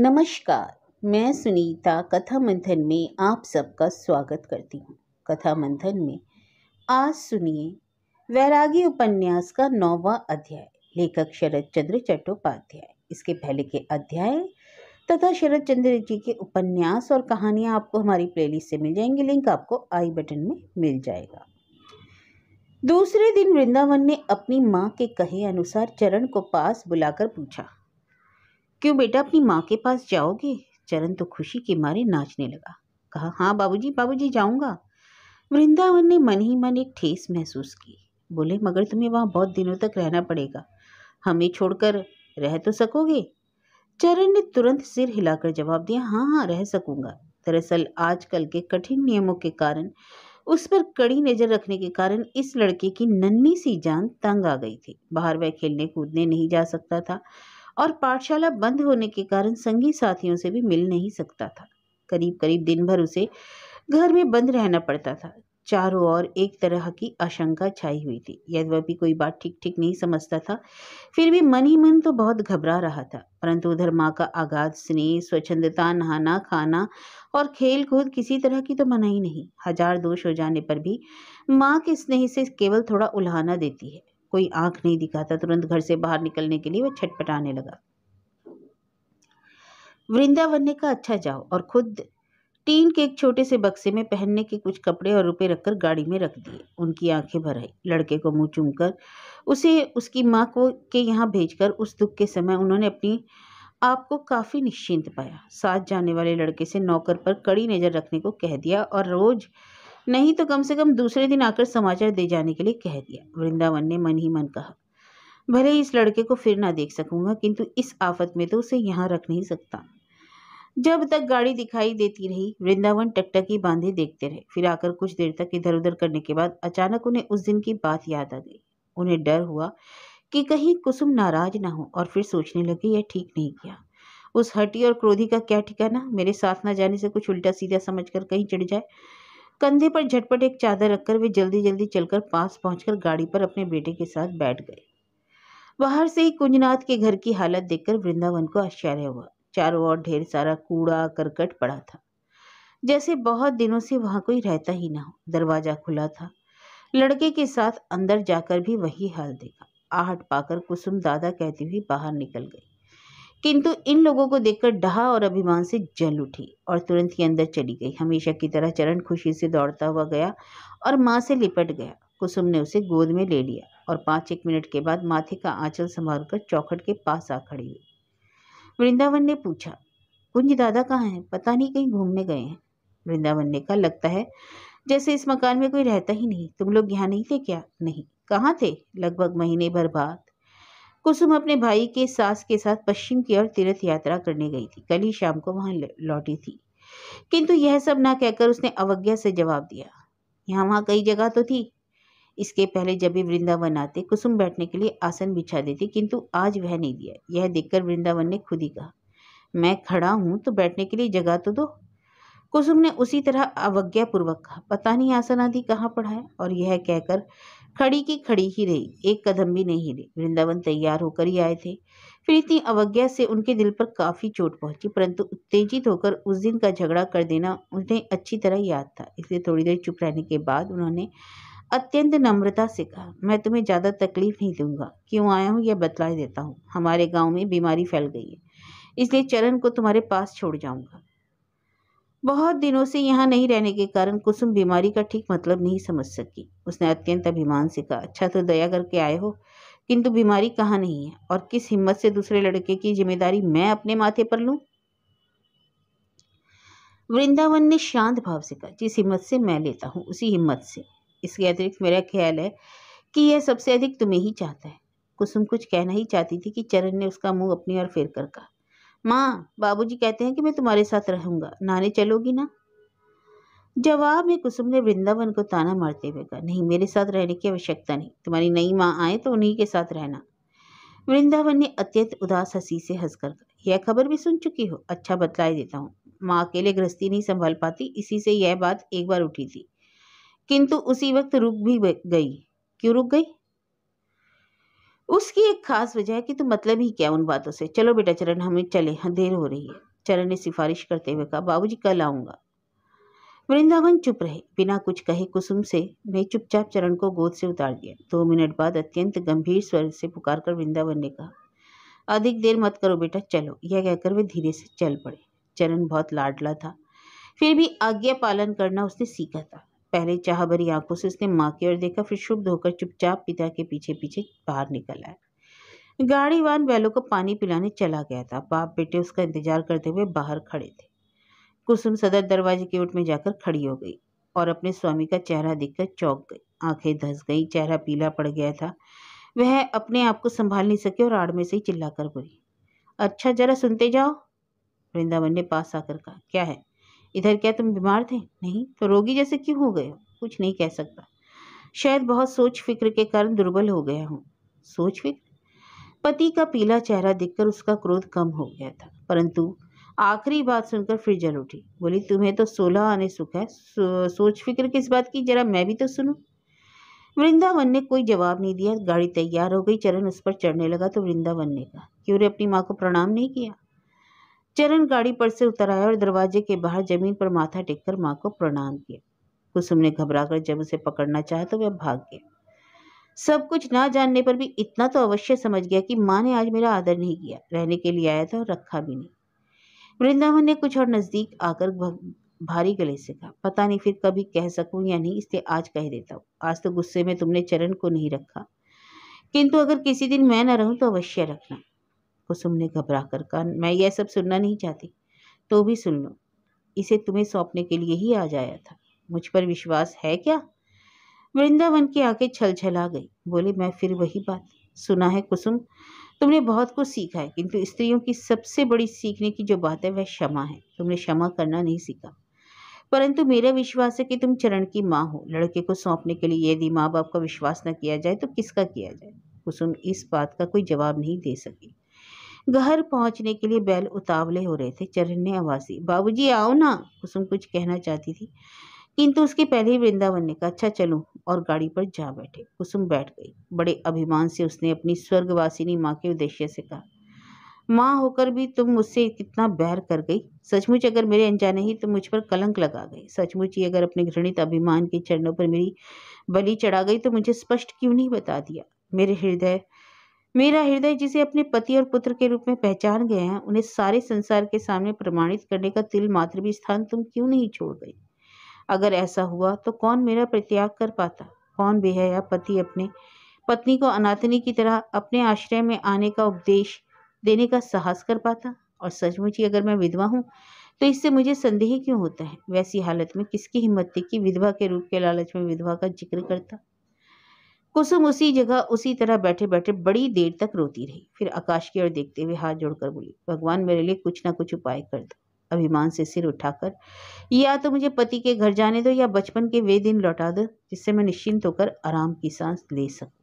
नमस्कार मैं सुनीता कथा मंथन में आप सबका स्वागत करती हूँ कथा मंथन में आज सुनिए वैरागी उपन्यास का नौवा अध्याय लेखक शरद चंद्र चट्टोपाध्याय इसके पहले के अध्याय तथा शरद चंद्र जी के उपन्यास और कहानियाँ आपको हमारी प्लेलिस्ट से मिल जाएंगी लिंक आपको आई बटन में मिल जाएगा दूसरे दिन वृंदावन ने अपनी माँ के कहे अनुसार चरण को पास बुलाकर पूछा क्यों बेटा अपनी माँ के पास जाओगे चरण तो खुशी के मारे नाचने लगा कहा हाँ बाबूजी बाबूजी जाऊँगा वृंदावन ने मन ही मन एक ठेस महसूस की बोले मगर तुम्हें वहाँ बहुत दिनों तक रहना पड़ेगा हमें छोड़कर रह तो सकोगे चरण ने तुरंत सिर हिलाकर जवाब दिया हाँ हाँ रह सकूंगा दरअसल आजकल के कठिन नियमों के कारण उस पर कड़ी नज़र रखने के कारण इस लड़के की नन्ही सी जान तंग आ गई थी बाहर वह खेलने कूदने नहीं जा सकता था और पाठशाला बंद होने के कारण संगी साथियों से भी मिल नहीं सकता था करीब करीब दिन भर उसे घर में बंद रहना पड़ता था चारों ओर एक तरह की आशंका छाई हुई थी यद्यपि कोई बात ठीक ठीक नहीं समझता था फिर भी मन ही मन तो बहुत घबरा रहा था परंतु उधर माँ का आगाध स्नेह स्वच्छंदता नहाना खाना और खेल कूद किसी तरह की तो मना ही नहीं हजार दोष हो जाने पर भी माँ के स्नेह से केवल थोड़ा उल्हाना देती है कोई आंख नहीं दिखाता तुरंत घर से बाहर निकलने के लिए वह छटपटाने लगा वृंदावन ने कहा अच्छा जाओ और खुद टीन के एक छोटे से बक्से में पहनने के कुछ कपड़े और रुपए रखकर गाड़ी में रख दिए उनकी आंखें भर आई लड़के को मुंह चूमकर उसे उसकी माँ को के यहाँ भेजकर उस दुख के समय उन्होंने अपनी आप को काफ़ी निश्चिंत पाया साथ जाने वाले लड़के से नौकर पर कड़ी नज़र रखने को कह दिया और रोज़ नहीं तो कम से कम दूसरे दिन आकर समाचार दे जाने के लिए कह दिया वृंदावन ने मन ही मन कहा भले ही इस लड़के को फिर ना देख सकूंगा किंतु इस आफत में तो उसे यहाँ रख नहीं सकता जब तक गाड़ी दिखाई देती रही वृंदावन टकटकी बांधे देखते रहे फिर आकर कुछ देर तक इधर उधर करने के बाद अचानक उन्हें उस दिन की बात याद आ गई उन्हें डर हुआ कि कहीं कुसुम नाराज ना हो और फिर सोचने लगे यह ठीक नहीं किया उस हटी और क्रोधी का क्या ठिकाना मेरे साथ ना जाने से कुछ उल्टा सीधा समझ कर कहीं चढ़ जाए कंधे पर झटपट एक चादर रखकर वे जल्दी जल्दी चलकर पास पहुंचकर गाड़ी पर अपने बेटे के साथ बैठ गए बाहर से ही कुंजनाथ के घर की हालत देखकर वृंदावन को आश्चर्य हुआ चारों ओर ढेर सारा कूड़ा करकट पड़ा था जैसे बहुत दिनों से वहाँ कोई रहता ही ना हो दरवाज़ा खुला था लड़के के साथ अंदर जाकर भी वही हाल देखा आहट पाकर कुसुम दादा कहती हुई बाहर निकल गई किंतु इन लोगों को देखकर डहा और अभिमान से जल उठी और तुरंत ही अंदर चली गई हमेशा की तरह चरण खुशी से दौड़ता हुआ गया और माँ से लिपट गया कुसुम ने उसे गोद में ले लिया और पाँच एक मिनट के बाद माथे का आंचल संभाल कर चौखट के पास आ खड़ी हुई वृंदावन ने पूछा कुंज दादा कहाँ हैं पता नहीं कहीं घूमने गए हैं वृंदावन ने कहा लगता है जैसे इस मकान में कोई रहता ही नहीं तुम लोग यहाँ नहीं थे क्या नहीं कहाँ थे लगभग महीने भर बाद कुसुम अपने भाई के सास के साथ पश्चिम की ओर तीर्थ यात्रा करने गई थी कल ही शाम को वहां लौटी थी किंतु यह सब ना कहकर उसने अवज्ञा से जवाब दिया यहाँ वहाँ कई जगह तो थी इसके पहले जब भी वृंदावन आते कुसुम बैठने के लिए आसन बिछा देती किंतु आज वह नहीं दिया यह देखकर वृंदावन ने खुद ही कहा मैं खड़ा हूँ तो बैठने के लिए जगह तो दो कुसुम ने उसी तरह अवज्ञापूर्वक कहा पता नहीं आसन आदि कहाँ पड़ा है और यह कहकर खड़ी की खड़ी ही रही एक कदम भी नहीं हिली वृंदावन तैयार होकर ही आए थे फिर इतनी अवज्ञा से उनके दिल पर काफ़ी चोट पहुंची परंतु उत्तेजित होकर उस दिन का झगड़ा कर देना उन्हें अच्छी तरह याद था इसलिए थोड़ी देर चुप रहने के बाद उन्होंने अत्यंत नम्रता से कहा मैं तुम्हें ज़्यादा तकलीफ नहीं दूंगा क्यों आया हूँ यह बतला देता हूँ हमारे गाँव में बीमारी फैल गई है इसलिए चरण को तुम्हारे पास छोड़ जाऊँगा बहुत दिनों से यहाँ नहीं रहने के कारण कुसुम बीमारी का ठीक मतलब नहीं समझ सकी उसने अत्यंत अभिमान से कहा अच्छा तो दया करके आए हो किंतु बीमारी कहाँ नहीं है और किस हिम्मत से दूसरे लड़के की जिम्मेदारी मैं अपने माथे पर लूँ वृंदावन ने शांत भाव से कहा जिस हिम्मत से मैं लेता हूँ उसी हिम्मत से इसके अतिरिक्त मेरा ख्याल है कि यह सबसे अधिक तुम्हें ही चाहता है कुसुम कुछ कहना ही चाहती थी कि चरण ने उसका मुंह अपनी ओर फेर कर कहा माँ बाबूजी कहते हैं कि मैं तुम्हारे साथ रहूंगा नानी चलोगी ना जवाब में कुसुम ने वृंदावन को ताना मारते हुए कहा नहीं मेरे साथ रहने की आवश्यकता नहीं तुम्हारी नई माँ आए तो उन्हीं के साथ रहना वृंदावन ने अत्यंत उदास हंसी से हंसकर कहा यह खबर भी सुन चुकी हो अच्छा बतलाई देता हूँ माँ अकेले गृहस्थी नहीं संभाल पाती इसी से यह बात एक बार उठी थी किंतु उसी वक्त रुक भी गई क्यों रुक गई उसकी एक खास वजह है कि तो मतलब ही क्या उन बातों से चलो बेटा चरण हमें चले हाँ देर हो रही है चरण ने सिफारिश करते हुए कहा बाबूजी कल आऊँगा वृंदावन चुप रहे बिना कुछ कहे कुसुम से मैं चुपचाप चरण को गोद से उतार दिया दो मिनट बाद अत्यंत गंभीर स्वर से पुकार कर वृंदावन ने कहा अधिक देर मत करो बेटा चलो यह कहकर वे धीरे से चल पड़े चरण बहुत लाडला था फिर भी आज्ञा पालन करना उसने सीखा था पहले चाह भरी आंखों से उसने माँ की ओर देखा फिर शुभ होकर चुपचाप पिता के पीछे पीछे बाहर निकल आया गाड़ी गाड़ीवान बैलों को पानी पिलाने चला गया था बाप बेटे उसका इंतजार करते हुए बाहर खड़े थे कुसुम सदर दरवाजे के ओट में जाकर खड़ी हो गई और अपने स्वामी का चेहरा देखकर चौंक गई आंखें धंस गई चेहरा पीला पड़ गया था वह अपने आप को संभाल नहीं सके और आड़ में से ही कर बोली अच्छा जरा सुनते जाओ वृंदावन ने पास आकर कहा क्या है इधर क्या तुम बीमार थे नहीं तो रोगी जैसे क्यों हो गए कुछ नहीं कह सकता शायद बहुत सोच फिक्र के कारण दुर्बल हो गया हूँ सोच फिक्र पति का पीला चेहरा देखकर उसका क्रोध कम हो गया था परंतु आखिरी बात सुनकर फिर जल उठी बोली तुम्हें तो सोलह आने सुख है सो, सोच फिक्र किस बात की जरा मैं भी तो सुनूं वृंदावन ने कोई जवाब नहीं दिया गाड़ी तैयार हो गई चरण उस पर चढ़ने लगा तो वृंदावन ने कहा कि उन्हें अपनी माँ को प्रणाम नहीं किया चरण गाड़ी पर से उतर आया और दरवाजे के बाहर जमीन पर माथा टेक कर माँ को प्रणाम किया कुसुम ने घबराकर जब उसे पकड़ना चाहा तो वह भाग गया सब कुछ ना जानने पर भी इतना तो अवश्य समझ गया कि माँ ने आज मेरा आदर नहीं किया रहने के लिए आया था और रखा भी नहीं वृंदावन ने कुछ और नज़दीक आकर भारी गले से कहा पता नहीं फिर कभी कह सकूं या नहीं इसलिए आज कह देता हूँ आज तो गुस्से में तुमने चरण को नहीं रखा किंतु अगर किसी दिन मैं न रहूं तो अवश्य रखना कुसुम ने घबरा कर कहा मैं यह सब सुनना नहीं चाहती तो भी सुन लो इसे तुम्हें सौंपने के लिए ही आ जाया था मुझ पर विश्वास है क्या वृंदावन की आंखें छल छला गई बोले मैं फिर वही बात सुना है कुसुम तुमने बहुत कुछ सीखा है किंतु स्त्रियों की सबसे बड़ी सीखने की जो बात है वह क्षमा है तुमने क्षमा करना नहीं सीखा परंतु मेरा विश्वास है कि तुम चरण की माँ हो लड़के को सौंपने के लिए यदि माँ बाप का विश्वास न किया जाए तो किसका किया जाए कुसुम इस बात का कोई जवाब नहीं दे सकी घर पहुंचने के लिए बैल उतावले हो रहे थे चरण आवासी बाबूजी आओ ना कुसुम कुछ कहना चाहती थी किंतु उसके पहले ही वृंदावन ने कहा अच्छा चलो और गाड़ी पर जा बैठे कुसुम बैठ गई बड़े अभिमान से उसने अपनी स्वर्गवासिनी माँ के उद्देश्य से कहा माँ होकर भी तुम मुझसे कितना बैर कर गई सचमुच अगर मेरे अनजाने ही तो मुझ पर कलंक लगा गई सचमुच ही अगर अपने घृणित अभिमान के चरणों पर मेरी बलि चढ़ा गई तो मुझे स्पष्ट क्यों नहीं बता दिया मेरे हृदय मेरा हृदय जिसे अपने पति और पुत्र के रूप में पहचान गए हैं उन्हें सारे संसार के सामने प्रमाणित करने का तिल मात्र भी स्थान तुम क्यों नहीं छोड़ गई अगर ऐसा हुआ तो कौन मेरा परित्याग कर पाता कौन बेहया पति अपने पत्नी को अनाथनी की तरह अपने आश्रय में आने का उपदेश देने का साहस कर पाता और सचमुच ही अगर मैं विधवा हूँ तो इससे मुझे संदेह क्यों होता है वैसी हालत में किसकी हिम्मत थी कि विधवा के रूप के लालच में विधवा का जिक्र करता कुसुम उसी जगह उसी तरह बैठे बैठे बड़ी देर तक रोती रही फिर आकाश की ओर देखते हुए हाथ जोड़कर बोली भगवान मेरे लिए कुछ ना कुछ उपाय कर दो अभिमान से सिर उठाकर या तो मुझे पति के घर जाने दो या बचपन के वे दिन लौटा दो जिससे मैं निश्चिंत होकर आराम की सांस ले सकूं